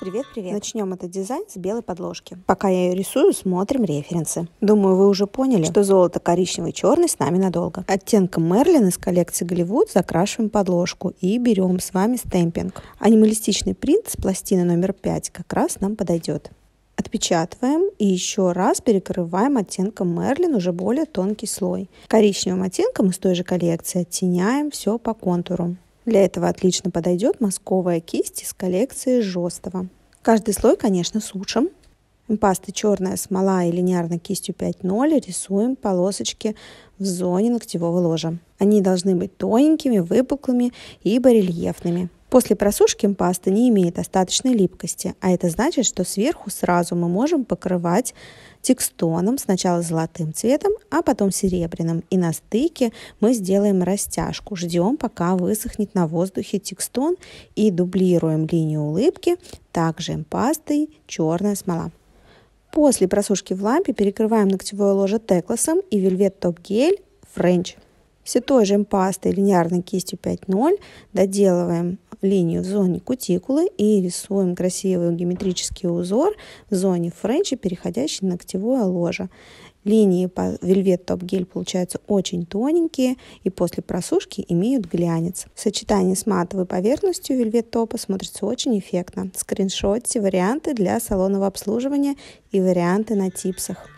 Привет, привет. Начнем этот дизайн с белой подложки. Пока я ее рисую, смотрим референсы. Думаю, вы уже поняли, что золото коричневый и черный с нами надолго. Оттенком Мерлин из коллекции Голливуд закрашиваем подложку и берем с вами стемпинг. Анималистичный принт с пластины номер 5 как раз нам подойдет. Отпечатываем и еще раз перекрываем оттенком Мерлин уже более тонкий слой. Коричневым оттенком из той же коллекции оттеняем все по контуру. Для этого отлично подойдет московая кисть из коллекции Жостова. Каждый слой, конечно, сушим. Пасты черная смола и линейно кистью 5.0 рисуем полосочки в зоне ногтевого ложа. Они должны быть тоненькими, выпуклыми и барельефными. После просушки паста не имеет остаточной липкости, а это значит, что сверху сразу мы можем покрывать текстоном, сначала золотым цветом, а потом серебряным. И на стыке мы сделаем растяжку, ждем, пока высохнет на воздухе текстон и дублируем линию улыбки также пастой черная смола. После просушки в лампе перекрываем ногтевое ложе теклосом и вельвет топ-гель френч. Все той же пастой линейной кистью 5.0 доделываем линию в зоне кутикулы и рисуем красивый геометрический узор в зоне френча, переходящий на ногтевое ложе. Линии по вельвет топ гель получаются очень тоненькие и после просушки имеют глянец. Сочетание с матовой поверхностью вельвет топа смотрится очень эффектно. Скриншотите варианты для салонного обслуживания и варианты на типсах.